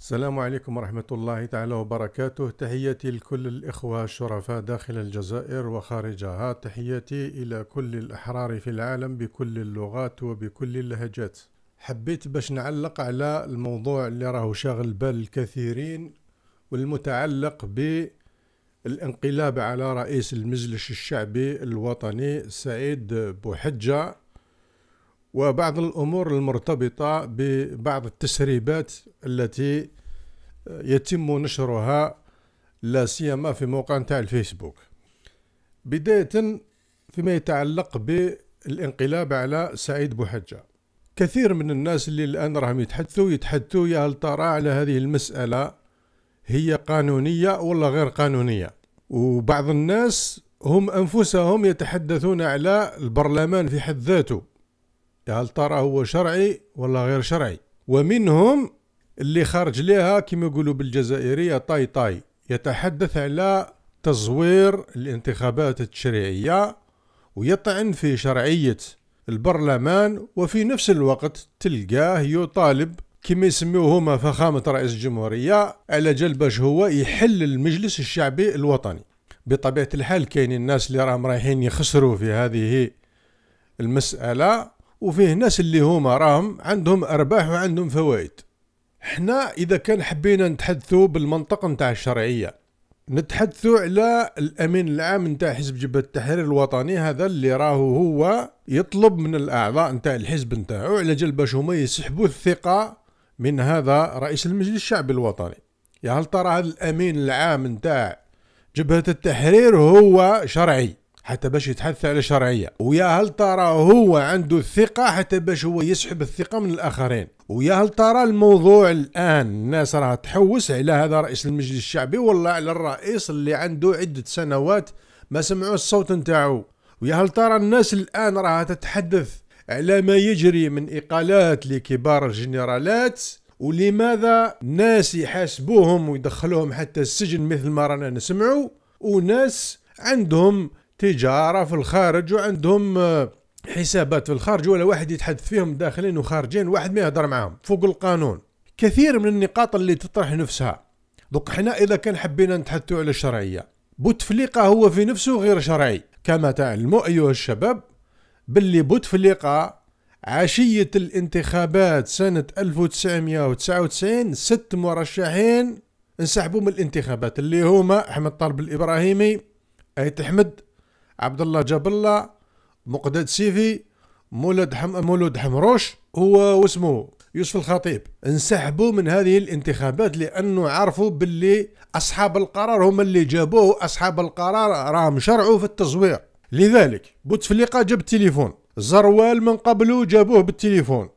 السلام عليكم ورحمة الله تعالى وبركاته تحياتي لكل الإخوة الشرفاء داخل الجزائر وخارجها تحياتي إلى كل الأحرار في العالم بكل اللغات وبكل اللهجات حبيت باش نعلق على الموضوع اللي راهو شاغل بال الكثيرين والمتعلق بالانقلاب على رئيس المجلس الشعبي الوطني سعيد بوحجة وبعض الأمور المرتبطة ببعض التسريبات التي يتم نشرها لا سيما في موقع نتاع الفيسبوك بداية فيما يتعلق بالانقلاب على سعيد بوحجة كثير من الناس اللي الآن راهم يتحدثوا يتحدثوا يا هل ترى على هذه المسألة هي قانونية ولا غير قانونية وبعض الناس هم أنفسهم يتحدثون على البرلمان في حد ذاته هل ترى هو شرعي ولا غير شرعي ومنهم اللي خرج لها كما يقولوا بالجزائرية طاي طاي يتحدث على تزوير الانتخابات التشريعية ويطعن في شرعية البرلمان وفي نفس الوقت تلقاه يطالب كما يسميوه هما فخامة رئيس الجمهورية على جال باش هو يحل المجلس الشعبي الوطني بطبيعة الحال كاين الناس اللي راهم رايحين يخسروا في هذه المسألة وفيه ناس اللي هما راهم عندهم ارباح وعندهم فوائد حنا اذا كان حبينا نتحدثوا بالمنطق نتاع الشرعيه نتحدثوا على الامين العام نتاع حزب جبهه التحرير الوطني هذا اللي راهو هو يطلب من الاعضاء نتاع الحزب نتاعو على جال باش هما يسحبوا الثقه من هذا رئيس المجلس الشعبي الوطني يا هل ترى هذا الامين العام نتاع جبهه التحرير هو شرعي حتى باش يتحدث على شرعية ويا هل ترى هو عنده الثقة حتى باش هو يسحب الثقة من الآخرين ويا هل ترى الموضوع الآن الناس راها تحوس على هذا رئيس المجلس الشعبي ولا على الرئيس اللي عنده عدة سنوات ما سمعوا الصوت نتاعو ويا هل ترى الناس الآن راها تتحدث على ما يجري من إقالات لكبار الجنرالات ولماذا ناس يحاسبوهم ويدخلوهم حتى السجن مثل ما رانا نسمعوا وناس عندهم تجاره في الخارج وعندهم آه، حسابات في الخارج ولا واحد يتحدث فيهم داخلين وخارجين واحد ما يهضر معاهم فوق القانون كثير من النقاط اللي تطرح نفسها دوك حنا اذا كان حبينا نتحدثوا على الشرعيه بوتفليقه هو في نفسه غير شرعي كما تعلموا ايها الشباب باللي بوتفليقه عشية الانتخابات سنة 1999 ست مرشحين انسحبوا من الانتخابات اللي هما أحمد طالب الإبراهيمي أيت أحمد عبد الله جاب الله مقداد سيفي مولد حم... مولود حمروش هو واسمه يوسف الخطيب انسحبوا من هذه الانتخابات لانه عرفوا باللي اصحاب القرار هم اللي جابوه اصحاب القرار راهم شرعوا في التزوير لذلك بوتفليقه جاب التليفون زروال من قبله جابوه بالتليفون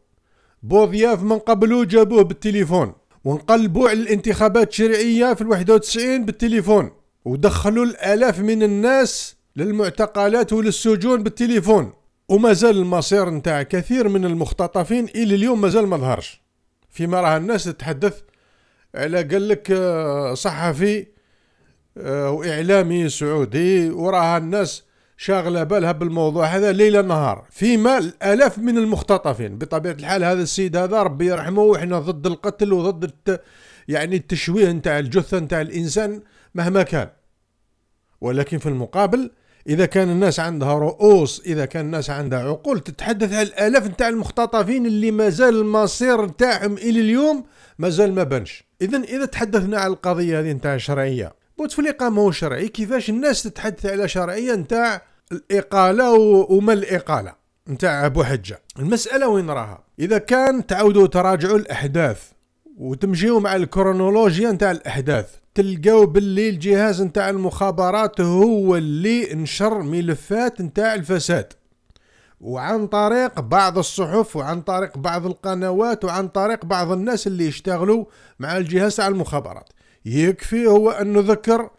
بوضياف من قبله جابوه بالتليفون ونقلبوا على الانتخابات الشرعيه في 91 بالتليفون ودخلوا الالاف من الناس للمعتقلات وللسجون بالتليفون ومازال المصير نتاع كثير من المختطفين الى اليوم مازال ما ظهرش فيما راها الناس تتحدث على قالك آه، صحفي آه، واعلامي سعودي وراها الناس شاغله بالها بالموضوع هذا ليل نهار فيما الالاف من المختطفين بطبيعه الحال هذا السيد هذا ربي يرحمه وإحنا ضد القتل وضد الت... يعني التشويه نتاع الجثه نتاع الانسان مهما كان ولكن في المقابل اذا كان الناس عندها رؤوس اذا كان الناس عندها عقول تتحدث على الالاف نتاع المختطفين اللي مازال المصير نتاعهم الى اليوم مازال ما بانش اذا اذا تحدثنا على القضيه هذه نتاع الشرعيه بوتفليقه هو شرعي كيفاش الناس تتحدث على شرعيه نتاع الاقاله وما الاقاله نتاع ابو حجه المساله وين راها اذا كان تعودوا تراجعوا الاحداث وتمشيو مع الكرونولوجيا نتاع الاحداث تلقاو باللي الجهاز نتاع المخابرات هو اللي نشر ملفات نتاع الفساد وعن طريق بعض الصحف وعن طريق بعض القنوات وعن طريق بعض الناس اللي يشتغلوا مع الجهاز تاع المخابرات يكفي هو أن نذكر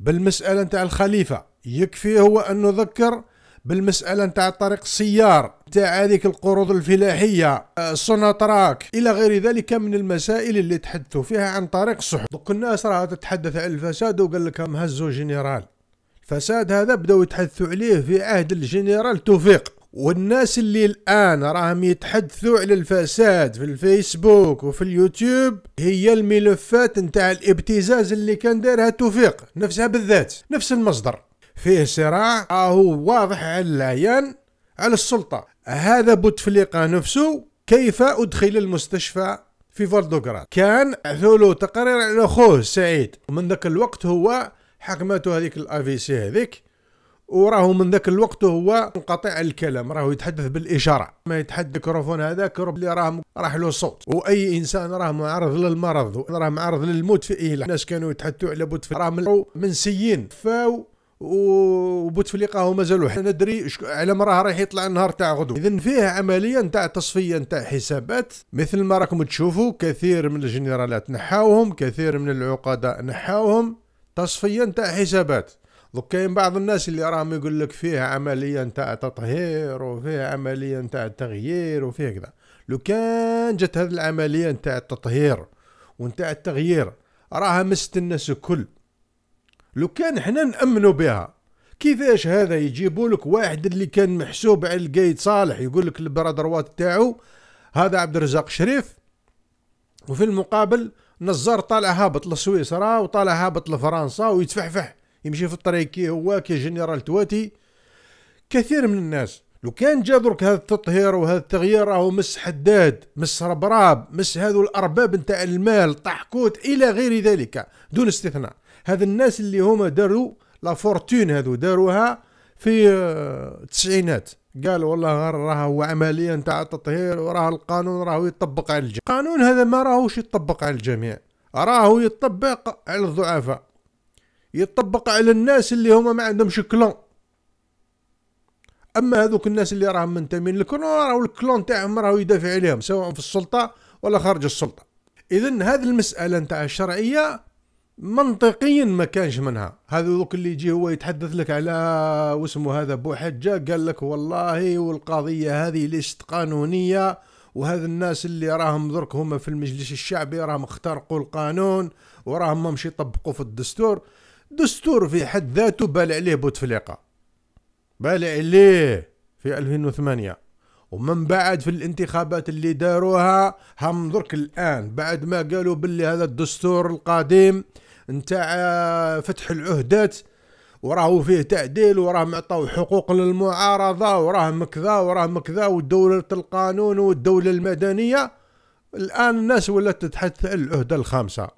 بالمسألة نتاع الخليفة يكفي هو أن نذكر بالمساله نتاع طريق السيار نتاع هذيك القروض الفلاحيه السوناتراك آه، الى غير ذلك من المسائل اللي تحدثوا فيها عن طريق الصحف دوك الناس راها تتحدث عن الفساد وقال لك هزوا جنرال الفساد هذا بداو يتحدثوا عليه في عهد الجنرال توفيق والناس اللي الان راهم يتحدثوا على الفساد في الفيسبوك وفي اليوتيوب هي الملفات نتاع الابتزاز اللي كان دارها توفيق نفسها بالذات نفس المصدر فيه صراع اهو آه، واضح على العيان على السلطة هذا بوتفليقة نفسه كيف أدخل المستشفى في فولدوغراد كان ثولو تقرير على خوه سعيد ومن ذاك الوقت هو حكمته هذيك الافيسي هذيك وراهو من ذاك الوقت هو منقطع الكلام راهو يتحدث بالاشاره ما يتحدث الميكروفون هذاك اللي راه راح له صوت واي انسان راه معرض للمرض وراه معرض للموت في اي الناس كانوا يتحدثوا على بوتفليقة راه من سيين فاو وبوتفليقه هما زالوا حنا ندري على ما راه رايح يطلع النهار تاع غدو اذا فيه عمليه نتاع تصفيه نتاع حسابات مثل ما راكم تشوفوا كثير من الجنرالات نحاوهم كثير من العقداء نحاوهم تصفيه نتاع حسابات دوك كاين بعض الناس اللي راهم يقول لك فيه عمليه نتاع تطهير وفيه عمليه نتاع تغيير وفيه كذا لو كان جت هذه العمليه نتاع التطهير ونتاع التغيير راها مست الناس الكل لو كان حنا نأمنوا بها كيفاش هذا يجيبوا لك واحد اللي كان محسوب على القايد صالح يقول لك البرادروات تاعو هذا عبد الرزاق شريف وفي المقابل نزار طالع هابط لسويسرا وطالع هابط لفرنسا ويتفحفح يمشي في الطريق كي هو كي جنرال تواتي كثير من الناس لو كان جا درك هذا التطهير وهذا التغيير راهو مس حداد مس ربراب مس هذو الارباب نتاع المال طحكوت الى غير ذلك دون استثناء هذا الناس اللي هما داروا لا فورتون هذو داروها في التسعينات آه، قال والله راه هو عمليه نتاع تطهير وراه القانون راهو يطبق على الجميع القانون هذا ما راهوش يطبق على الجميع راهو يطبق على الضعفاء يطبق على الناس اللي هما ما عندهمش كلون اما هذوك الناس اللي راهم منتمين للكلون راهو الكلون تاعهم راهو يدافع عليهم سواء في السلطه ولا خارج السلطه اذا هذه المساله نتاع الشرعيه منطقيا ما كانش منها دوك اللي يجي هو يتحدث لك على واسمه هذا حجة قال لك والله والقضية هذه ليست قانونية وهذا الناس اللي راهم درك هما في المجلس الشعبي راهم اخترقوا القانون وراهم ما مش يطبقوا في الدستور دستور في حد ذاته بالع عليه بوتفليقة بالع عليه في 2008 ومن بعد في الانتخابات اللي داروها هم درك الان بعد ما قالوا باللي هذا الدستور القديم نتاع آه، فتح العهدات وراهو فيه تعديل وراه معطاو حقوق للمعارضه وراه مكذا وراه مكذا ودوله القانون والدوله المدنيه الان الناس ولات تتحدث العهده الخامسه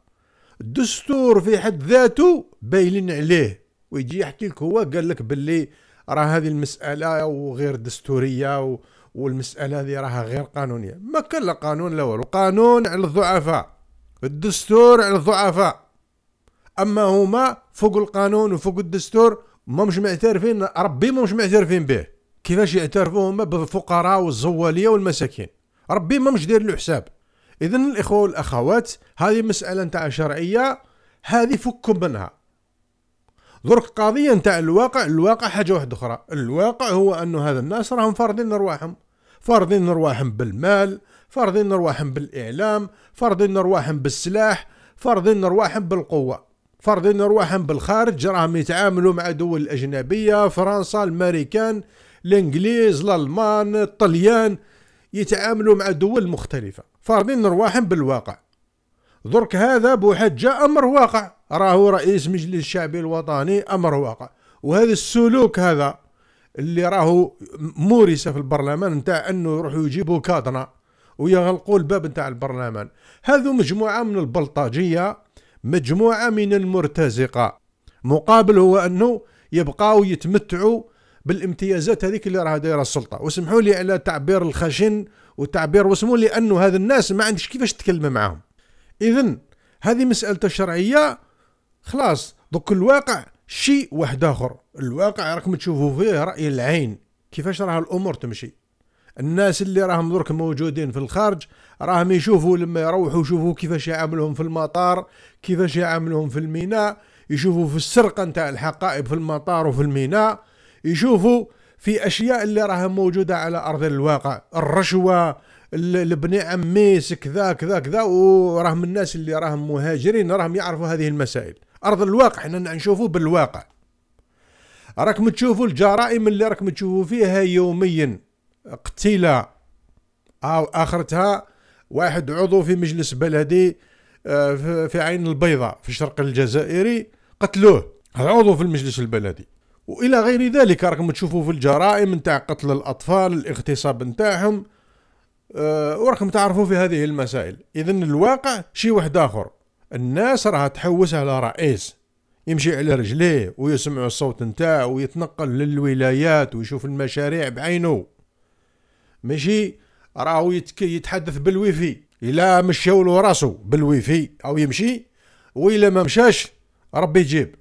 الدستور في حد ذاته باين عليه ويجي يحكي لك هو قال لك باللي راه هذه المساله وغير دستوريه و والمساله هذه راها غير قانونيه ما كان لا قانون لا والو قانون على الضعفاء الدستور على الضعفاء اما هما فوق القانون وفوق الدستور ما مش معترفين ربي ما مش معترفين به كيفاش يعترفوا هما بالفقراء والزواليه والمساكين ربي ما مش داير له حساب اذا الاخوه والاخوات هذه مساله نتاع شرعيه هذه فككم منها درك قضيه نتاع الواقع الواقع حاجه واحده اخرى الواقع هو انه هذا الناس راهم فارضين ارواحهم فارضين رواحهم بالمال فارضين رواحهم بالإعلام فارضين رواحهم بالسلاح فارضين رواحهم بالقوة فارضين رواحهم بالخارج راهم يتعاملوا مع دول الأجنبية فرنسا الأمريكان الإنجليز الألمان الطليان يتعاملوا مع دول مختلفة فارضين رواحهم بالواقع درك هذا بوحد جاء أمر واقع راهو رئيس مجلس الشعبي الوطني أمر واقع وهذا السلوك هذا اللي راهو مورسه في البرلمان نتاع انه يروحوا يجيبوا كادنا ويغلقوا الباب نتاع البرلمان هذو مجموعه من البلطجيه مجموعه من المرتزقه مقابل هو انه يبقاو يتمتعوا بالامتيازات هذيك اللي راها دايره السلطه واسمحوا لي على تعبير الخشن وتعبير واسمحوا لي انه هذا الناس ما عندش كيفاش تكلم معاهم اذا هذه مساله الشرعيه خلاص دوك الواقع شيء واحد اخر الواقع راكم تشوفوا فيه راي العين كيفاش راه الامور تمشي الناس اللي راهم درك موجودين في الخارج راهم يشوفوا لما يروحوا يشوفوا كيفاش يعاملهم في المطار كيفاش يعاملهم في الميناء يشوفوا في السرقه نتاع الحقائب في المطار وفي الميناء يشوفوا في اشياء اللي راها موجوده على ارض الواقع الرشوه البني عميس كذا كذا كذا وراهم الناس اللي راهم مهاجرين راهم يعرفوا هذه المسائل ارض الواقع حنا نشوفوا بالواقع راكم تشوفوا الجرائم اللي راكم تشوفوا فيها يوميا قتيله آه، او اخرتها واحد عضو في مجلس بلدي آه، في عين البيضاء في الشرق الجزائري قتلوه عضو في المجلس البلدي والى غير ذلك راكم تشوفوا في الجرائم نتاع قتل الاطفال الاغتصاب نتاعهم آه، وراكم تعرفوا في هذه المسائل اذا الواقع شي واحد اخر الناس راها تحوس على رئيس يمشي على رجليه ويسمع الصوت نتاعو ويتنقل للولايات ويشوف المشاريع بعينه ماشي راهو يتحدث بالويفي الا مشاو له راسو بالويفي او يمشي والا ما مشاش ربي يجيب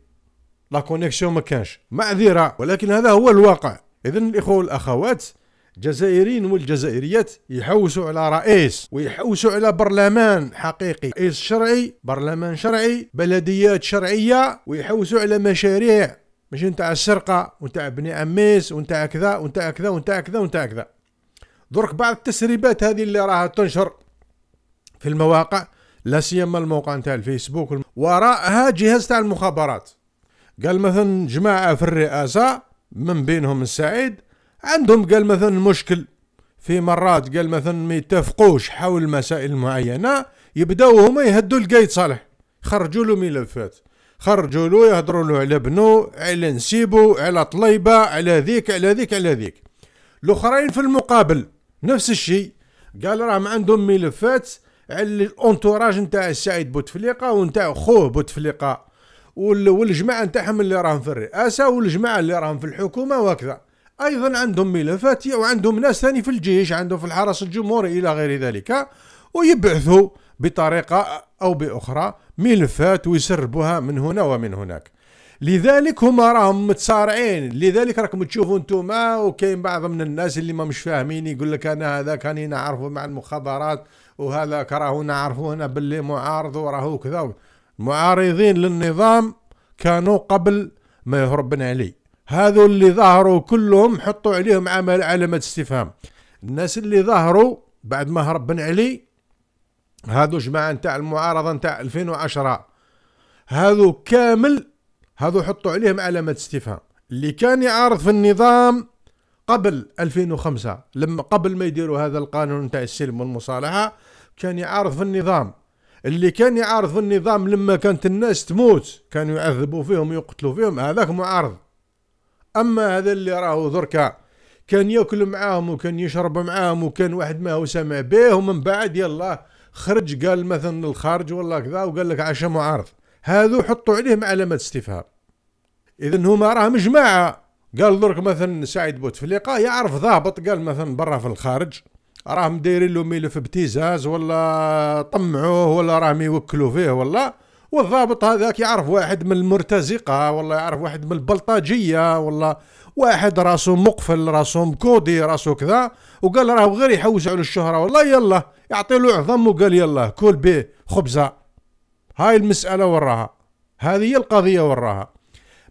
لا كونيكسيون ما كانش معذره ولكن هذا هو الواقع اذا الاخوه والاخوات الجزائريين والجزائريات يحوسوا على رئيس ويحوسوا على برلمان حقيقي رئيس شرعي برلمان شرعي بلديات شرعية ويحوسوا على مشاريع ماشي نتاع السرقة ونتاع بني عميس ونتاع كذا ونتاع كذا ونتاع كذا ونتاع كذا درك بعض التسريبات هذه اللي راها تنشر في المواقع لا سيما الموقع نتاع الفيسبوك وراءها جهاز تاع المخابرات قال مثلا جماعة في الرئاسة من بينهم السعيد عندهم قال مثلا مشكل في مرات قال مثلا ما يتفقوش حول مسائل معينه يبداو هما يهدوا القايد صالح خرجوا له ملفات خرجوا له يهضروا له على بنو على نسيبو على طليبه على ذيك على ذيك على ذيك الاخرين في المقابل نفس الشيء قال راهم عندهم ملفات على الانتوراج نتاع السعيد بوتفليقه ونتاع خوه بوتفليقه والجماعه نتاعهم اللي راهم في الرئاسه والجماعه اللي راهم في الحكومه وهكذا ايضا عندهم ملفات وعندهم ناس ثاني في الجيش عندهم في الحرس الجمهوري الى غير ذلك ويبعثوا بطريقه او باخرى ملفات ويسربوها من هنا ومن هناك لذلك هما راهم متصارعين لذلك راكم تشوفوا انتم آه، وكاين بعض من الناس اللي ما مش فاهمين يقول لك انا هذا كان نعرفه مع المخابرات وهذا راهو نعرفه هنا باللي معارض وراهو كذا معارضين للنظام كانوا قبل ما يهرب بن علي هذو اللي ظهروا كلهم حطوا عليهم عمل علامة استفهام الناس اللي ظهروا بعد ما هرب بن علي هذو جماعة نتاع المعارضة نتاع 2010 هذو كامل هذو حطوا عليهم علامة استفهام اللي كان يعارض في النظام قبل 2005 لما قبل ما يديروا هذا القانون نتاع السلم والمصالحة كان يعارض في النظام اللي كان يعارض في النظام لما كانت الناس تموت كانوا يعذبوا فيهم ويقتلوا فيهم هذاك معارض اما هذا اللي راهو دركا كان ياكل معاهم وكان يشرب معاهم وكان واحد ما هو سامع به ومن بعد يلا خرج قال مثلا الخارج ولا كذا وقال لك عشاء معارض هذو حطوا عليهم علامة استفهام اذا هما راهم جماعة قال درك مثلا سعيد بوتفليقة يعرف ضابط قال مثلا برا في الخارج راهم دايرين له ملف ابتزاز ولا طمعوه ولا راهم يوكلوا فيه ولا والضابط هذاك يعرف واحد من المرتزقة ولا يعرف واحد من البلطجية ولا واحد راسو مقفل راسو مكودي راسو كذا وقال راه غير يحوس على الشهرة والله يلا يعطي له عظم وقال يلا كل به خبزة هاي المسألة وراها هذه هي القضية وراها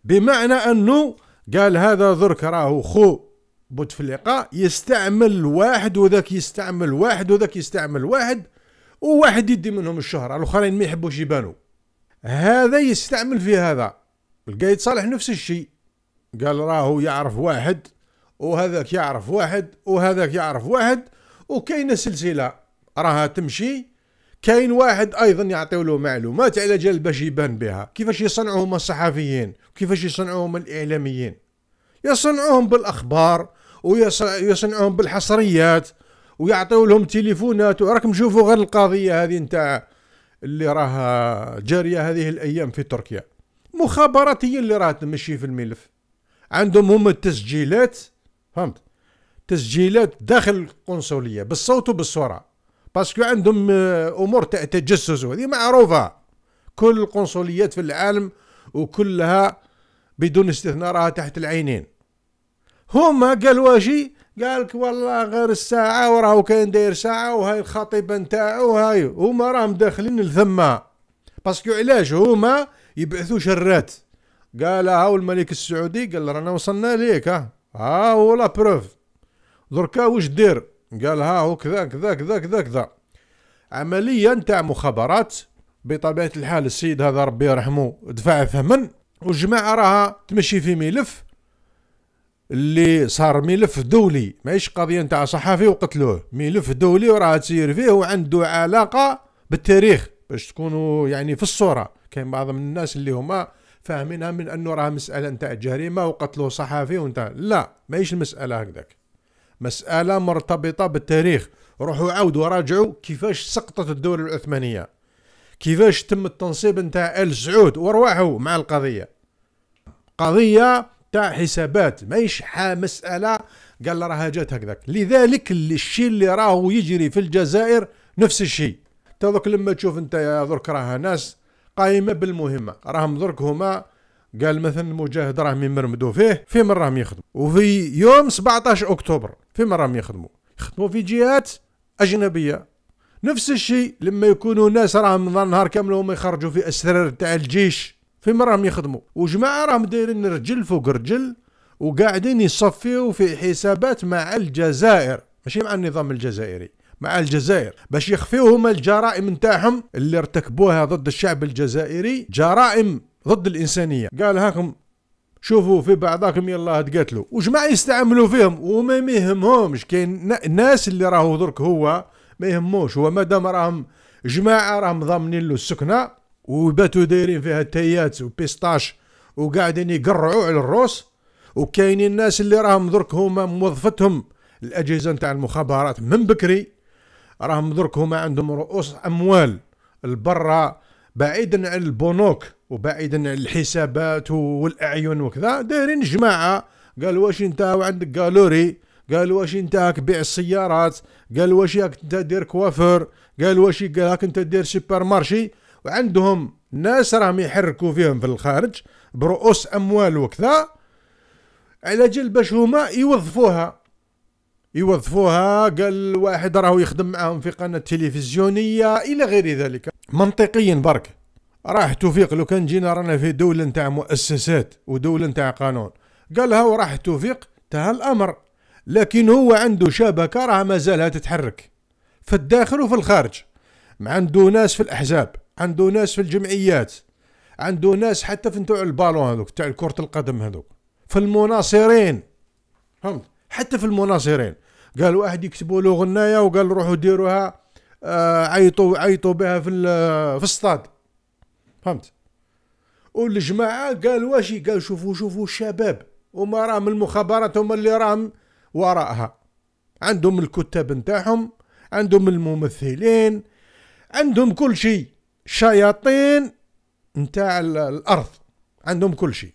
بمعنى أنه قال هذا درك راهو خو بوتفليقة يستعمل واحد وذاك يستعمل واحد وذاك يستعمل واحد وواحد يدي منهم الشهرة الآخرين ما يحبوش يبانوا هذا يستعمل في هذا القايد صالح نفس الشيء قال راهو يعرف واحد وهذاك يعرف واحد وهذاك يعرف واحد وكاينه سلسله راها تمشي كاين واحد ايضا يعطيو له معلومات على جال باش يبان بها كيفاش يصنعوهم الصحفيين كيفاش يصنعوهم الاعلاميين يصنعوهم بالاخبار ويصنعوهم بالحصريات ويعطيو لهم تليفونات وراكم شوفوا غير القضيه هذه نتاع اللي راه جاريه هذه الايام في تركيا مخابرات هي اللي راه تمشي في الملف عندهم هم التسجيلات فهمت تسجيلات داخل القنصليه بالصوت وبالصوره باسكو عندهم آه، امور تاع تجسس وهذه معروفه كل القنصليات في العالم وكلها بدون استثناء راها تحت العينين هما قالوا اجي قالك والله غير الساعة وراهو كان داير ساعة وهاي الخطيبة نتاعو هاي هما راهم داخلين لثما باسكو علاش هما يبعثوا شرات قال هاو الملك السعودي قال رانا وصلنا ليك ها ها هو لا بروف دركا واش دير قال ها هو كذا كذا كذا كذا كذا عملية نتاع مخابرات بطبيعة الحال السيد هذا ربي يرحمه دفع ثمن والجماعة راها تمشي في ملف اللي صار ملف دولي ماهيش قضيه نتاع صحفي وقتلوه ملف دولي وراه تسير فيه وعنده علاقه بالتاريخ باش تكونوا يعني في الصوره كاين بعض من الناس اللي هما فاهمينها من انه راه مساله نتاع جريمه وقتلوه صحفي ونتاع لا ماهيش المساله هكذاك مساله مرتبطه بالتاريخ روحوا عاودوا راجعوا كيفاش سقطت الدوله العثمانيه كيفاش تم التنصيب نتاع ال سعود وارواحه مع القضيه قضيه تاع حسابات ماهيش مساله قال له راها جات هكذاك لذلك الشيء اللي راهو يجري في الجزائر نفس الشيء دوك لما تشوف انت يا درك راها ناس قايمه بالمهمه راهم درك هما قال مثلا مجاهد راهم يمرمدوا فيه في من راهم يخدموا وفي يوم 17 اكتوبر في من راهم يخدموا يخدموا في جهات اجنبيه نفس الشيء لما يكونوا ناس راهم نهار كامل هما يخرجوا في اسرار تاع الجيش فيما راهم يخدموا وجماعه راهم دايرين رجل فوق رجل وقاعدين يصفيو في حسابات مع الجزائر ماشي مع النظام الجزائري مع الجزائر باش يخفيو هما الجرائم نتاعهم اللي ارتكبوها ضد الشعب الجزائري جرائم ضد الانسانيه قال هاكم شوفوا في بعضاكم يلا تقاتلوا وجماعة يستعملوا فيهم وما يهمهمش كاين الناس اللي راهو درك هو ما يهموش هو مادام راهم جماعه راهم ضامنين له السكنه وباتوا دايرين فيها تيات وبيستاش وقاعدين يقرعوا على الروس وكاينين الناس اللي راهم درك هما موظفتهم الاجهزه نتاع المخابرات من بكري راهم درك هما عندهم رؤوس اموال البرة بعيدا عن البنوك وبعيدا عن الحسابات والاعين وكذا دايرين جماعه قال واش انت عندك جالوري قال واش انت بيع تبيع السيارات قال واش راك انت دير كوافر قال واش قال انت دير سوبر مارشي وعندهم ناس راهم يحركوا فيهم في الخارج برؤوس اموال وكذا على جل باش هما يوظفوها يوظفوها قال واحد راهو يخدم معاهم في قناه تلفزيونيه الى غير ذلك منطقيا برك راح توفيق لو كان جينا رانا في دوله نتاع مؤسسات ودوله نتاع قانون قالها وراح توفيق انتهى الامر لكن هو عنده شبكه راها مازالها تتحرك في الداخل وفي الخارج عنده ناس في الاحزاب عنده ناس في الجمعيات عنده ناس حتى في نتوع البالون هذوك تاع كرة القدم هذوك في المناصرين فهمت حتى في المناصرين قال واحد يكتبوا له غنايه وقال روحوا ديروها آه عيطوا عيطوا بها في في الصطاد فهمت والجماعه قال واش قال شوفوا شوفوا الشباب وما راهم المخابرات هما اللي راهم وراءها عندهم الكتاب نتاعهم عندهم الممثلين عندهم كل شيء شياطين نتاع الارض عندهم كل شيء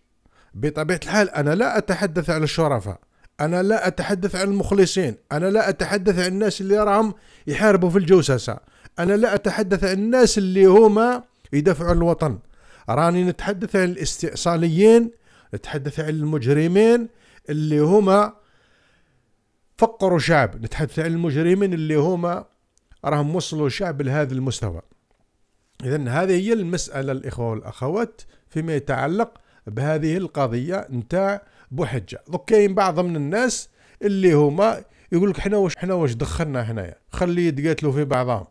بطبيعه الحال انا لا اتحدث عن الشرفاء انا لا اتحدث عن المخلصين انا لا اتحدث عن الناس اللي راهم يحاربوا في الجوسسه انا لا اتحدث عن الناس اللي هما يدافعوا عن الوطن راني نتحدث عن الاستئصاليين نتحدث عن المجرمين اللي هما فقروا شعب نتحدث عن المجرمين اللي هما راهم وصلوا شعب لهذا المستوى إذا هذه هي المسألة الإخوة والأخوات فيما يتعلق بهذه القضية نتاع بوحجة دوك كاين بعض من الناس اللي هما يقول لك حنا واش حنا واش دخلنا هنايا خلي يتقاتلوا في بعضهم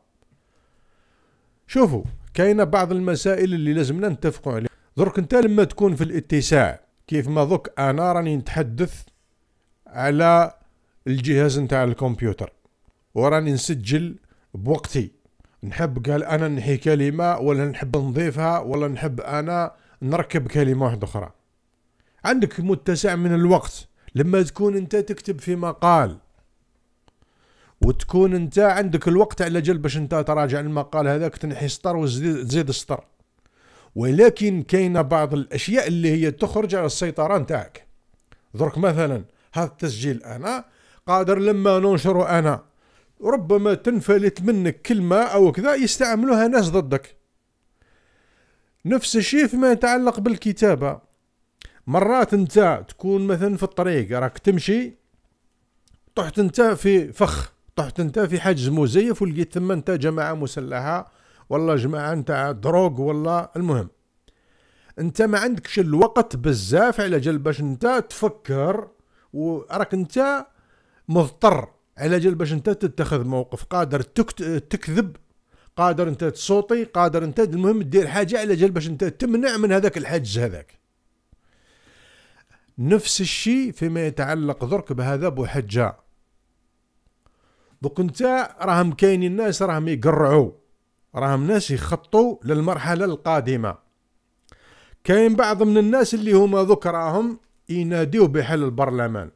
شوفوا كاينه بعض المسائل اللي لازمنا نتفقوا عليها درك انت لما تكون في الاتساع كيف ما دوك انا راني نتحدث على الجهاز نتاع الكمبيوتر وراني نسجل بوقتي نحب قال انا نحي كلمه ولا نحب نضيفها ولا نحب انا نركب كلمه واحده اخرى عندك متسع من الوقت لما تكون انت تكتب في مقال وتكون انت عندك الوقت على جل باش انت تراجع المقال هذاك تنحي سطر وتزيد سطر ولكن كاينه بعض الاشياء اللي هي تخرج على السيطره نتاعك درك مثلا هذا التسجيل انا قادر لما ننشره انا ربما تنفلت منك كلمة أو كذا يستعملوها ناس ضدك نفس الشيء فيما يتعلق بالكتابة مرات انت تكون مثلا في الطريق راك تمشي طحت انت في فخ طحت انت في حاجز مزيف ولقيت ثم انت جماعة مسلحة والله جماعة نتاع دروغ والله المهم انت ما عندكش الوقت بزاف على جل باش انت تفكر وراك انت مضطر على جال باش انت تتخذ موقف قادر تكت... تكذب قادر انت تصوتي قادر انت المهم دير حاجه على جال باش انت تمنع من هذاك الحجز هذاك نفس الشيء فيما يتعلق ذرك بهذا بو حجه دوك انت راهم كاينين الناس راهم يقرعوا راهم ناس يخطوا للمرحله القادمه كاين بعض من الناس اللي هما ذكراهم يناديو بحل البرلمان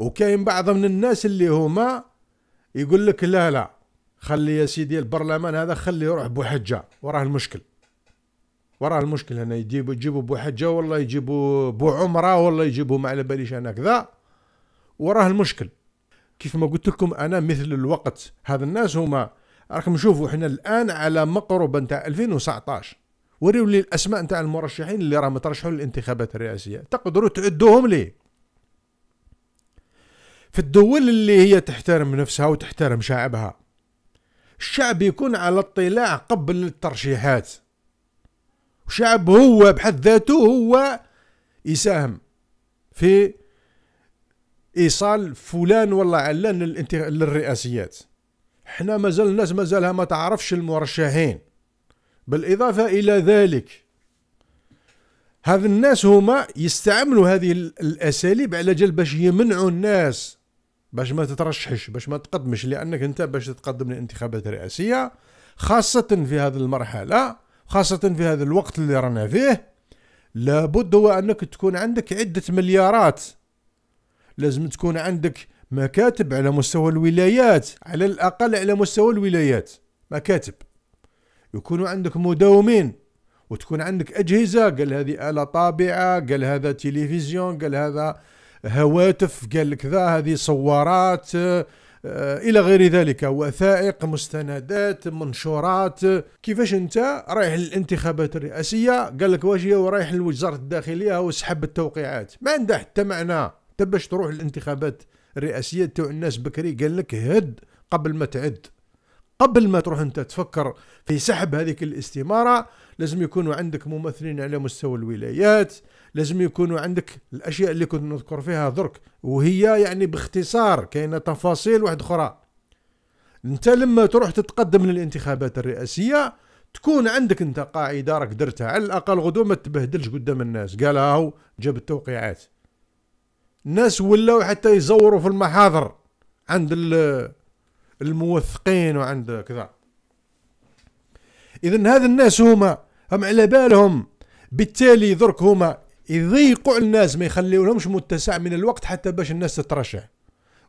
وكاين بعض من الناس اللي هما يقول لك لا لا خلي يا سيدي البرلمان هذا خليه يروح بوحجه وراه المشكل وراه المشكل هنا يجيبوا يجيبوا بوحجه والله يجيبوا بوعمره والله يجيبوا ما على باليش انا كذا وراه المشكل كيف ما قلت لكم انا مثل الوقت هذا الناس هما راكم نشوفوا احنا الان على مقربه نتاع 2019 وريوا لي الاسماء نتاع المرشحين اللي راهم ترشحوا للانتخابات الرئاسيه تقدروا تعدوهم لي الدول اللي هي تحترم نفسها وتحترم شعبها الشعب يكون على اطلاع قبل الترشيحات الشعب هو بحد ذاته هو يساهم في ايصال فلان ولا علان للرئاسيات احنا مازال الناس مازالها ما تعرفش المرشحين بالاضافه الى ذلك هذا الناس هما يستعملوا هذه الاساليب على جل باش يمنعوا الناس باش ما تترشحش باش ما تقدمش لانك انت باش تتقدم للانتخابات الرئاسيه خاصه في هذه المرحله خاصه في هذا الوقت اللي رانا فيه لابد هو انك تكون عندك عده مليارات لازم تكون عندك مكاتب على مستوى الولايات على الاقل على مستوى الولايات مكاتب يكونوا عندك مداومين وتكون عندك اجهزه قال هذه اله طابعه قال هذا تلفزيون قال هذا هواتف قال لك ذا هذه صورات آه، آه، الى غير ذلك وثائق مستندات منشورات كيفاش انت رايح للانتخابات الرئاسيه قال لك واش رايح لوزاره الداخليه وسحب التوقيعات ما عندها حتى معنى انت باش تروح للانتخابات الرئاسيه تو الناس بكري قال لك هد قبل ما تعد قبل ما تروح انت تفكر في سحب هذيك الاستماره لازم يكونوا عندك ممثلين على مستوى الولايات لازم يكونوا عندك الاشياء اللي كنت نذكر فيها درك وهي يعني باختصار كاينه تفاصيل واحد اخرى انت لما تروح تتقدم للانتخابات الرئاسيه تكون عندك انت قاعده راك درتها على الاقل غدو ما تبهدلش قدام الناس قال هاو جاب التوقيعات الناس ولاو حتى يزوروا في المحاضر عند الموثقين وعند كذا اذا هذا الناس هما هم على بالهم بالتالي درك هما يضيقوا الناس ما يخليولهمش متسع من الوقت حتى باش الناس تترشح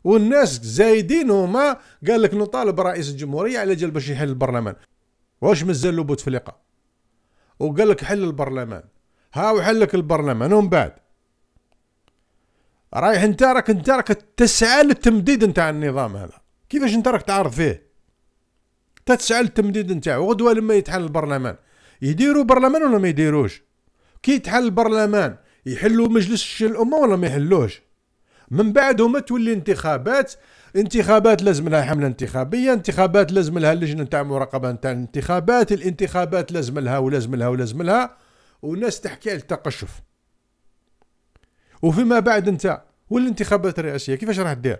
والناس زايدين هما قال لك نطالب رئيس الجمهوريه على جال باش يحل البرلمان واش مازال له بوتفليقه وقال لك حل البرلمان ها وحل لك البرلمان ومن بعد رايح انت راك انت راك تسعى للتمديد نتاع النظام هذا كيفاش انت راك تعرض فيه تتسعى التمديد نتاعو غدوه لما يتحل البرلمان يديروا برلمان ولا ما يديروش كي يتحل البرلمان يحلوا مجلس الشيء الامه ولا ما يحلوش من بعد هما تولي انتخابات انتخابات لازم لها حمله انتخابيه انتخابات لازم لها لجنه نتاع مراقبه نتاع الانتخابات الانتخابات لازم لها ولازم لها ولازم لها وناس تحكي على التقشف وفيما بعد انت والانتخابات الرئاسيه كيفاش راح دير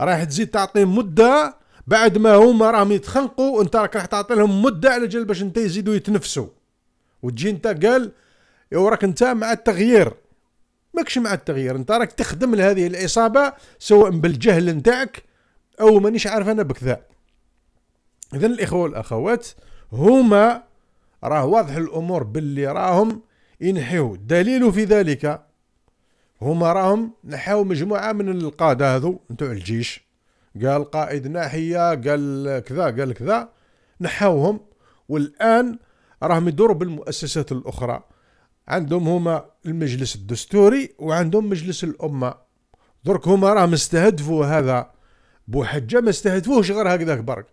رايح تزيد تعطيهم مده بعد ما هما راهم يتخنقوا انت راك راح تعطي لهم مده على جال باش انت يزيدوا يتنفسوا وتجي انت قال وراك انت مع التغيير ماكش مع التغيير انت راك تخدم لهذه الاصابه سواء بالجهل نتاعك او مانيش عارف انا بكذا اذا الاخوه والاخوات هما راه واضح الامور باللي راهم ينحيو دليل في ذلك هما راهم نحاو مجموعه من القاده هذو نتوع الجيش قال قائد ناحيه قال كذا قال كذا نحاوهم والان راهم يدوروا بالمؤسسات الاخرى عندهم هما المجلس الدستوري وعندهم مجلس الامه درك هما راهم استهدفوا هذا بوحجه ما استهدفوهش غير هكذاك برك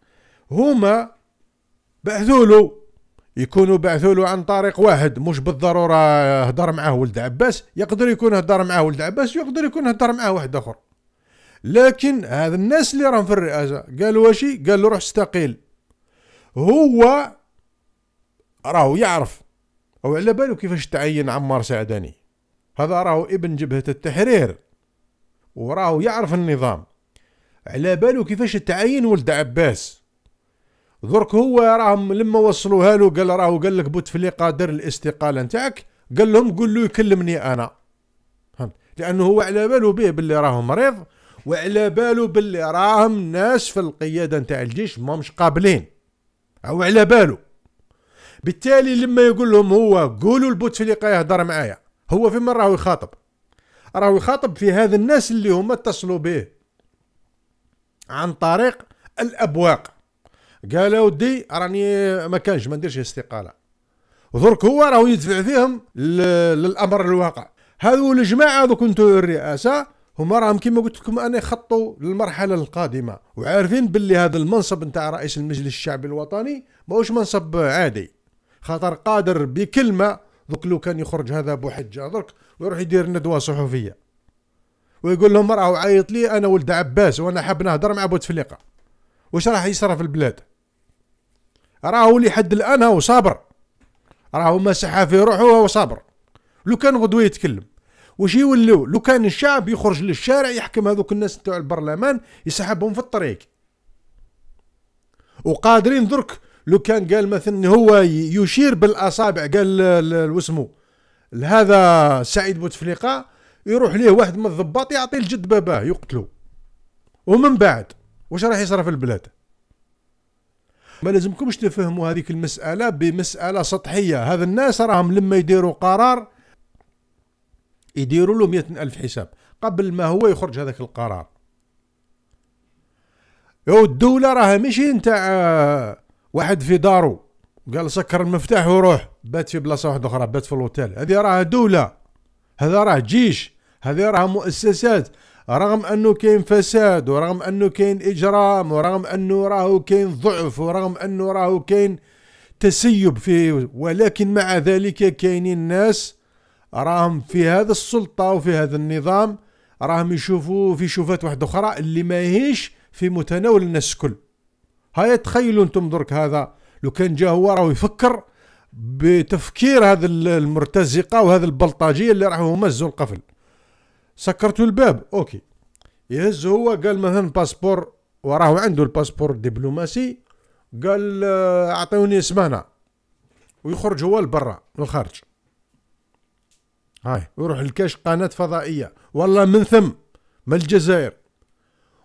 هما بعثوا يكونوا بعثوا له عن طريق واحد مش بالضروره هدر معاه ولد عباس يقدر يكون هدر معاه ولد عباس ويقدر يكون هدر معاه واحد اخر لكن هذا الناس اللي راهم في الرئاسه قالوا واشي قال له روح استقيل هو راهو يعرف او على باله كيفاش تعين عمار سعداني هذا راهو ابن جبهه التحرير وراهو يعرف النظام على باله كيفاش تعين ولد عباس درك هو راهم لما وصلوها له قال راهو قال لك بوتفليقه دار الاستقاله نتاعك قال لهم قول له يكلمني انا فهمت لانه هو على باله به باللي راهو مريض وعلى باله باللي راهم ناس في القياده نتاع الجيش ما مش قابلين او على باله بالتالي لما يقول لهم هو قولوا البوتفليقه يهضر معايا هو في مره راهو يخاطب راهو يخاطب في هذا الناس اللي هما اتصلوا به عن طريق الابواق قال ودي راني ما كانش ما نديرش استقاله ودرك هو راهو يدفع فيهم للامر الواقع هذو الجماعه دوك كنتو الرئاسه هما راهم كيما قلت لكم انا خطوا للمرحله القادمه وعارفين باللي هذا المنصب نتاع رئيس المجلس الشعبي الوطني ماهوش منصب عادي خاطر قادر بكلمه دوك لو كان يخرج هذا بحجه درك ويروح يدير ندوه صحفيه ويقول لهم راهو عيط لي انا ولد عباس وانا حاب نهضر مع بوتفليقه واش راح يصرى في البلاد راهو لحد الان هو صابر راهو مسحها في روحه وهو صابر لو كان غدوه يتكلم واش يوليو لو كان الشعب يخرج للشارع يحكم هذوك الناس تاع البرلمان يسحبهم في الطريق وقادرين درك لو كان قال مثلا هو يشير بالاصابع قال واسمو لهذا سعيد بوتفليقه يروح ليه واحد من الضباط يعطيه الجد باباه يقتلو ومن بعد واش راح يصرى في البلاد ما لازمكمش تفهموا هذيك المسألة بمسألة سطحية هذا الناس راهم لما يديروا قرار يديروا له مئة ألف حساب قبل ما هو يخرج هذاك القرار يو الدولة راها ماشي نتاع آه، واحد في دارو قال سكر المفتاح وروح بات في بلاصة واحدة أخرى بات في الوتيل هذه راها دولة هذا راه جيش هذه راها مؤسسات رغم انه كاين فساد ورغم انه كاين اجرام ورغم انه راهو كاين ضعف ورغم انه راهو كاين تسيب فيه ولكن مع ذلك كاينين ناس راهم في هذا السلطه وفي هذا النظام راهم يشوفوا في شوفات واحده اخرى اللي ماهيش في متناول الناس الكل هيا تخيلوا انتم درك هذا لو كان جا هو راهو يفكر بتفكير هذا المرتزقه وهذا البلطجيه اللي راهو هما القفل سكرتوا الباب اوكي يهز هو قال مثلا باسبور وراه عنده الباسبور الدبلوماسي قال آه، اعطوني سمانه ويخرج هو لبرا للخارج هاي ويروح لكاش قناه فضائيه والله من ثم من الجزائر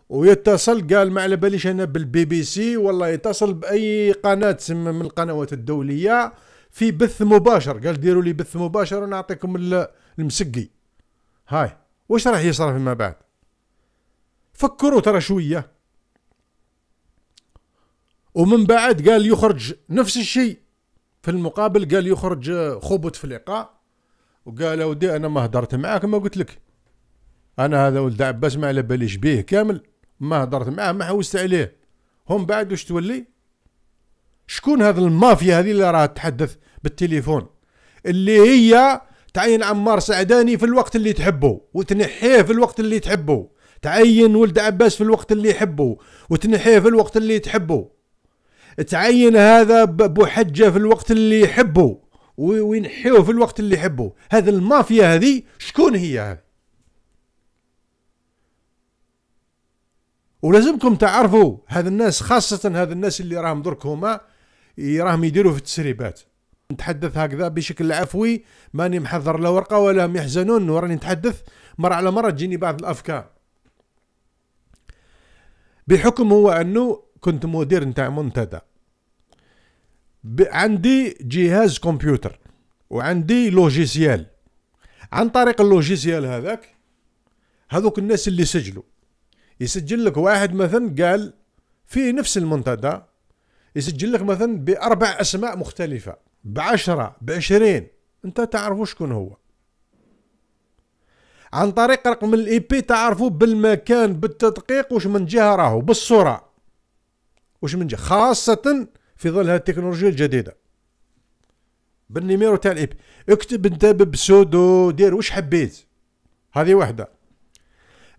ويتصل قال ما على باليش انا بالبي بي سي والله يتصل باي قناه من القنوات الدوليه في بث مباشر قال ديروا لي بث مباشر ونعطيكم المسقي هاي واش راح يصرى فيما بعد فكروا ترى شوية ومن بعد قال يخرج نفس الشيء في المقابل قال يخرج خبط في اللقاء وقال اودي انا ما هدرت معاك ما قلت لك انا هذا ولد عباس ما على باليش بيه كامل ما هدرت معاه ما حوست عليه هم بعد واش تولي شكون هذا المافيا هذه اللي راها تحدث بالتليفون اللي هي تعين عمار سعداني في الوقت اللي تحبه وتنحيه في الوقت اللي تحبه تعين ولد عباس في الوقت اللي يحبه وتنحيه في الوقت اللي تحبه تعين هذا حجة في الوقت اللي يحبه وينحيه في الوقت اللي يحبه هذا المافيا هذه شكون هي ولازمكم تعرفوا هذا الناس خاصة هذا الناس اللي راهم درك هما راهم يديروا في التسريبات نتحدث هكذا بشكل عفوي ماني محضر لا ورقه ولا هم يحزنون وراني نتحدث مره على مره تجيني بعض الافكار بحكم هو انه كنت مدير نتاع منتدى عندي جهاز كمبيوتر وعندي لوجيسيال عن طريق اللوجيسيال هذاك هذوك الناس اللي سجلوا يسجل لك واحد مثلا قال في نفس المنتدى يسجل لك مثلا باربع اسماء مختلفه بعشرة بعشرين انت تعرفوا شكون هو عن طريق رقم الاي بي تعرفوا بالمكان بالتدقيق واش من جهه راهو بالصوره واش من جهه خاصه في ظل هذه التكنولوجيا الجديده بالنيميرو تاع الاي بي اكتب انت بسودو دير واش حبيت هذه واحده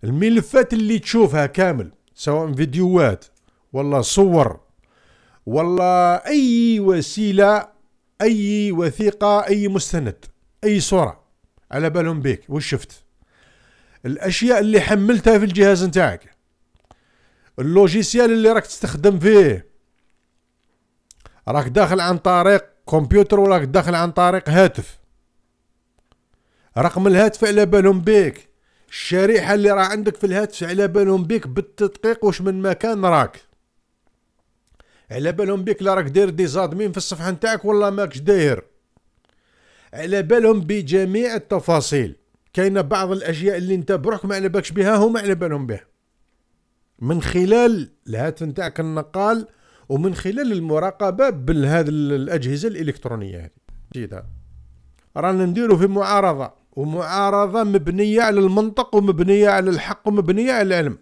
الملفات اللي تشوفها كامل سواء فيديوهات ولا صور ولا اي وسيله اي وثيقه اي مستند اي صوره على بالهم بيك وش شفت الاشياء اللي حملتها في الجهاز نتاعك اللوجيسيال اللي راك تستخدم فيه راك داخل عن طريق كمبيوتر راك داخل عن طريق هاتف رقم الهاتف على بالهم بيك الشريحة اللي راه عندك في الهاتف على بالهم بيك بالتدقيق واش من مكان راك على بالهم بيك لا راك داير دي زادمين في الصفحه نتاعك والله ماكش داير على بالهم بجميع التفاصيل كاينه بعض الاشياء اللي انت بروحك ما على بالكش بها هما على بالهم بها من خلال الهاتف نتاعك النقال ومن خلال المراقبه بهذه الاجهزه الالكترونيه هذه جيدة رانا نديرو في معارضه ومعارضه مبنيه على المنطق ومبنيه على الحق ومبنيه على العلم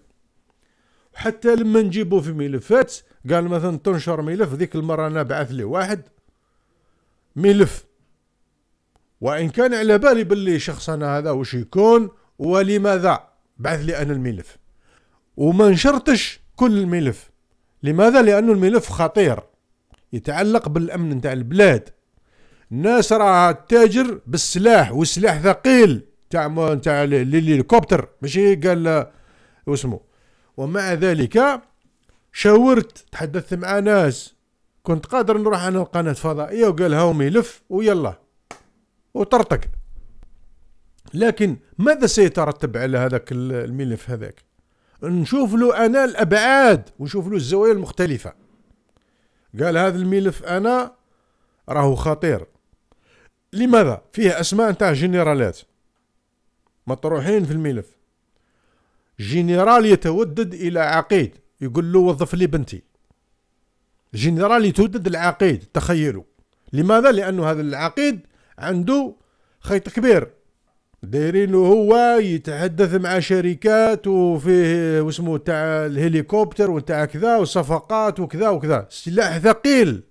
حتى لما نجيبو في ملفات قال مثلا تنشر ملف ذيك المرة أنا بعث لي واحد ملف وإن كان على بالي باللي شخص أنا هذا وش يكون ولماذا بعث لي أنا الملف وما نشرتش كل الملف لماذا؟ لأن الملف خطير يتعلق بالأمن نتاع البلاد الناس راها تاجر بالسلاح وسلاح ثقيل تاع تاع الهليكوبتر ماشي قال واسمو ومع ذلك شاورت تحدثت مع ناس كنت قادر نروح انا القناة الفضائية وقال هاو ملف ويلا وطرطق لكن ماذا سيترتب على هذاك الملف هذاك نشوف له انا الابعاد ونشوف له الزوايا المختلفة قال هذا الملف انا راهو خطير لماذا فيه اسماء تاع جنرالات مطروحين في الملف جنرال يتودد إلى عقيد يقول له وظف لي بنتي جنرال يتودد العقيد تخيلوا لماذا لأنه هذا العقيد عنده خيط كبير دايرين هو يتحدث مع شركات وفيه واسمه تاع الهليكوبتر وتاع كذا وصفقات وكذا وكذا سلاح ثقيل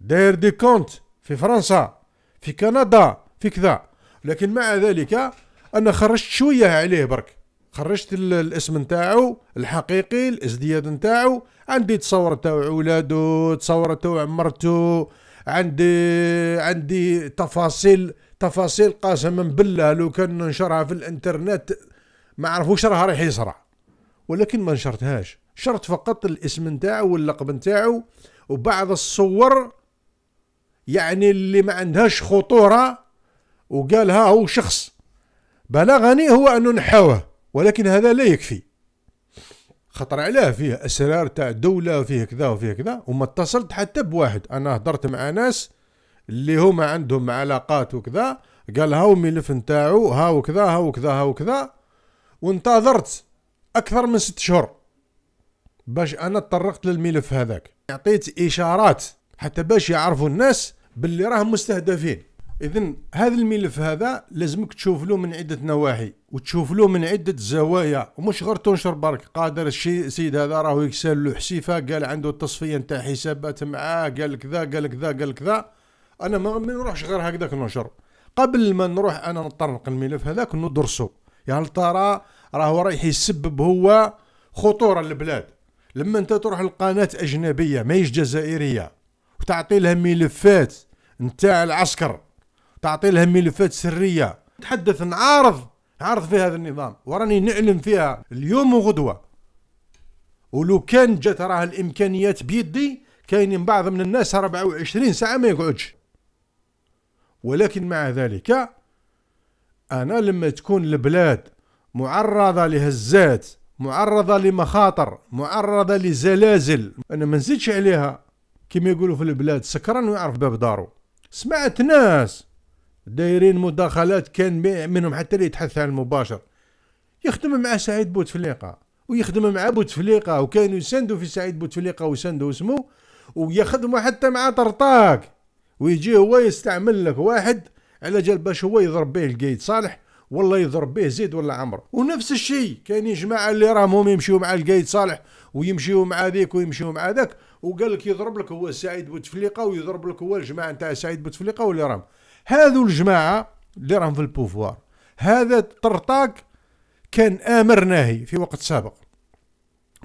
داير دي كونت في فرنسا في كندا في كذا لكن مع ذلك انا خرجت شويه عليه برك خرجت الاسم نتاعو الحقيقي الازدياد نتاعو عندي تصور تاع ولادو تصور تاع مرتو عندي عندي تفاصيل تفاصيل قسما بالله لو كان ننشرها في الانترنت ما عرفوش راه راح يصرع ولكن ما نشرتهاش شرت فقط الاسم نتاعو واللقب نتاعو وبعض الصور يعني اللي ما عندهاش خطوره وقالها هو شخص بلغني هو انه نحوه ولكن هذا لا يكفي خطر علاه فيه اسرار تاع دوله وفيه كذا وفيه كذا وما اتصلت حتى بواحد انا هضرت مع ناس اللي هما عندهم علاقات وكذا قال هاو الملف نتاعو هاو كذا هاو كذا هاو كذا وانتظرت اكثر من ست شهور باش انا تطرقت للملف هذاك اعطيت اشارات حتى باش يعرفوا الناس باللي راهم مستهدفين اذا هذا الملف هذا لازمك تشوف له من عده نواحي وتشوف له من عده زوايا ومش غير تنشر برك قادر الشيء السيد هذا راهو يكسر له حسيفه قال عنده التصفيه نتاع حسابات معاه قال كذا قال كذا قال كذا انا ما نروحش غير هكذاك ننشر قبل ما نروح انا نطرق الملف هذاك ندرسه يا يعني ترى راهو رايح يسبب هو خطوره للبلاد لما انت تروح لقناه اجنبيه ماهيش جزائريه وتعطي لها ملفات نتاع العسكر تعطي لها ملفات سريه تحدث نعارض نعارض في هذا النظام وراني نعلم فيها اليوم وغدوه ولو كان جات راه الامكانيات بيدي كاينين بعض من الناس 24 ساعه ما يقعدش ولكن مع ذلك انا لما تكون البلاد معرضه لهزات معرضه لمخاطر معرضه لزلازل انا ما نزيدش عليها كما يقولوا في البلاد سكران ويعرف باب دارو سمعت ناس دايرين مداخلات كان منهم حتى اللي يتحدث عن المباشر يخدم مع سعيد بوتفليقة ويخدم مع بوتفليقة وكانوا يساندوا في سعيد بوتفليقة ويساندوا اسمه ويخدموا حتى مع طرطاق ويجي هو يستعمل لك واحد على جال باش هو يضرب به القيد صالح والله يضرب به زيد ولا عمرو ونفس الشيء كان جماعه اللي راهم يمشيو مع القايد صالح ويمشيو مع ذيك ويمشيو مع ذاك وقال لك يضرب لك هو سعيد بوتفليقه ويضرب لك هو الجماعه نتاع سعيد بوتفليقه واللي راهم هذو الجماعه اللي راهم في البوفوار هذا الطرطاق كان امر ناهي في وقت سابق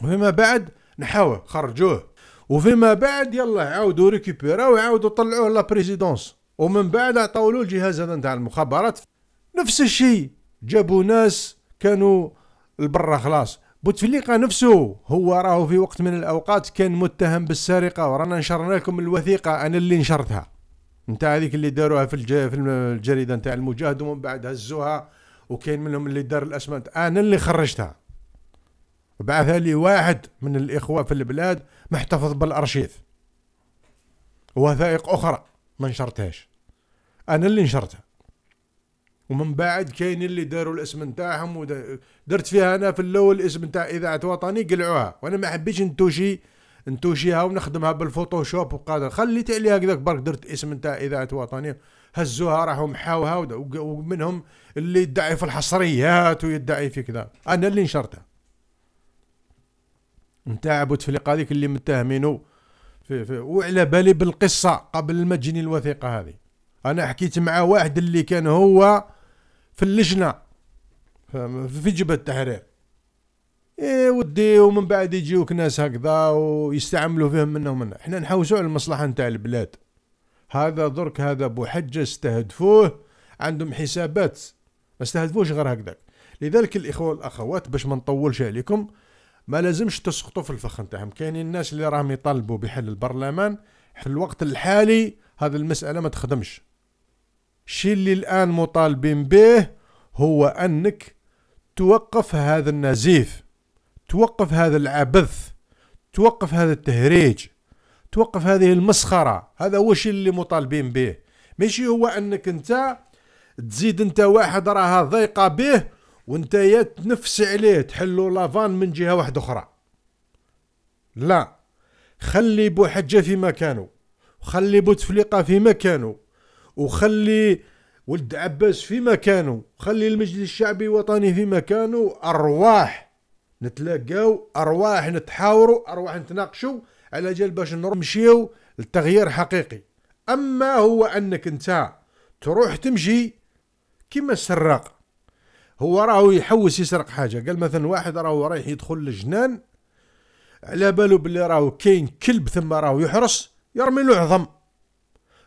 وفيما بعد نحاوه خرجوه وفيما بعد يلا عاودوا ريكوبيراو وعاودوا طلعوه لا بريزيدونس ومن بعد عطاو له الجهاز هذا نتاع المخابرات نفس الشيء جابوا ناس كانوا البرا خلاص بوتفليقة نفسه هو راهو في وقت من الأوقات كان متهم بالسرقة ورانا نشرنا لكم الوثيقة أنا اللي نشرتها نتاع هذيك اللي داروها في الج... في الجريده نتاع المجاهد ومن بعد هزوها وكاين منهم اللي دار الاسماء انا اللي خرجتها بعثها لي واحد من الاخوه في البلاد محتفظ بالارشيف وثائق اخرى ما نشرتهاش انا اللي نشرتها ومن بعد كاين اللي داروا الاسم نتاعهم ودرت فيها انا في الاول الاسم نتاع اذاعه وطني قلعوها وانا ما حبيتش نتوشي نتوجيها ونخدمها بالفوتوشوب وقادر خليت عليها هكذاك برك درت اسم نتاع اذاعه وطنيه هزوها راحوا محاوها ومنهم اللي يدعي في الحصريات ويدعي في كذا انا اللي نشرتها نتاع بوتفليقه هذيك اللي متهمينو في في وعلى بالي بالقصه قبل ما تجيني الوثيقه هذه انا حكيت مع واحد اللي كان هو في اللجنه في جبهه التحرير إيه ودي ومن بعد يجيوك ناس هكذا ويستعملوا فيهم منهم منا احنا نحوسوا على المصلحة نتاع البلاد هذا درك هذا بو حجة استهدفوه عندهم حسابات ما استهدفوش غير هكذاك لذلك الإخوة والأخوات باش ما نطولش عليكم ما لازمش تسقطوا في الفخ نتاعهم كاينين الناس اللي راهم يطالبوا بحل البرلمان في الوقت الحالي هذا المسألة ما تخدمش الشيء اللي الآن مطالبين به هو أنك توقف هذا النزيف توقف هذا العبث توقف هذا التهريج توقف هذه المسخره هذا هو الشيء اللي مطالبين به ماشي هو انك انت تزيد انت واحد راها ضايقه به وانت تنفس عليه تحلو لافان من جهه واحده اخرى لا خلي بو حجة في مكانه وخلي بوتفليقه في مكانه وخلي ولد عباس في مكانه خلي المجلس الشعبي الوطني في مكانه ارواح نتلاقاو ارواح نتحاوروا ارواح نتناقشوا على جال باش نمشيو للتغيير حقيقي اما هو انك انت تروح تمشي كيما السراق هو راهو يحوس يسرق حاجه قال مثلا واحد راهو رايح يدخل للجنان على بالو بلي راهو كاين كلب ثم راهو يحرس يرمي له عظم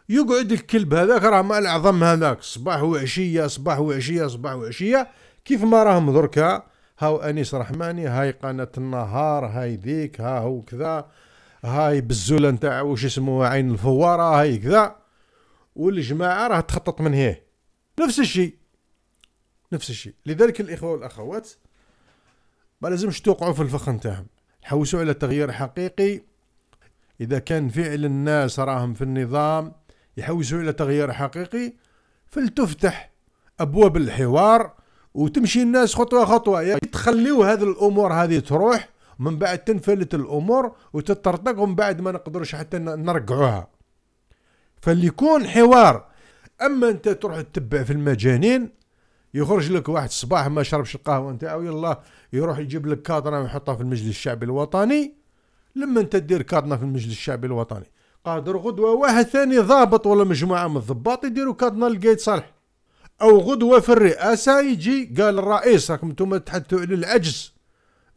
يقعد الكلب هذاك راه مع العظم هذاك صباح وعشيه صباح وعشيه صباح وعشيه كيف ما راهم دركا هاو انيس رحماني هاي قناه النهار هاي ذيك ها هو كذا هاي بالزوله نتاع واش اسمه عين الفواره هاي كذا والجماعه راه تخطط من هيه نفس الشيء نفس الشيء لذلك الاخوه والاخوات ما لازمش توقعوا في الفخ نتاعهم حوسوا على تغيير حقيقي اذا كان فعل الناس راهم في النظام يحوسوا على تغيير حقيقي فلتفتح ابواب الحوار وتمشي الناس خطوه خطوه يعني تخليو هذه الامور هذه تروح من بعد تنفلت الامور وتطرطق ومن بعد ما نقدروش حتى نرجعوها فاللي يكون حوار اما انت تروح تتبع في المجانين يخرج لك واحد صباح ما شربش القهوه او يلا يروح يجيب لك كاطنة ويحطها في المجلس الشعبي الوطني لما انت تدير كاطنة في المجلس الشعبي الوطني قادر غدوه واحد ثاني ضابط ولا مجموعه من الضباط يديروا كاطنة لقيت صالح او غدوه في الرئاسه يجي قال الرئيس راكم انتم تحدثوا على العجز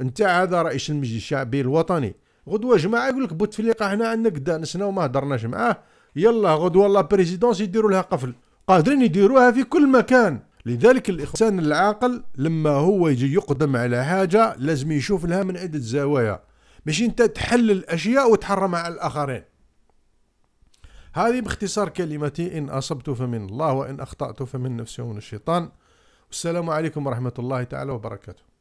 نتاع هذا رئيس المجلس الشعبي الوطني غدوه جماعه يقول لك بوتفليقه هنا عندنا قدانسنا وما هضرناش معاه يلا غدوه لا بريزيدونس يديروا لها قفل قادرين يديروها في كل مكان لذلك الإنسان العاقل لما هو يجي يقدم على حاجة لازم يشوف لها من عدة زوايا مش انت تحلل الأشياء وتحرمها على الآخرين هذه باختصار كلمتي إن أصبت فمن الله وإن أخطأت فمن نفسي ومن الشيطان والسلام عليكم ورحمة الله تعالى وبركاته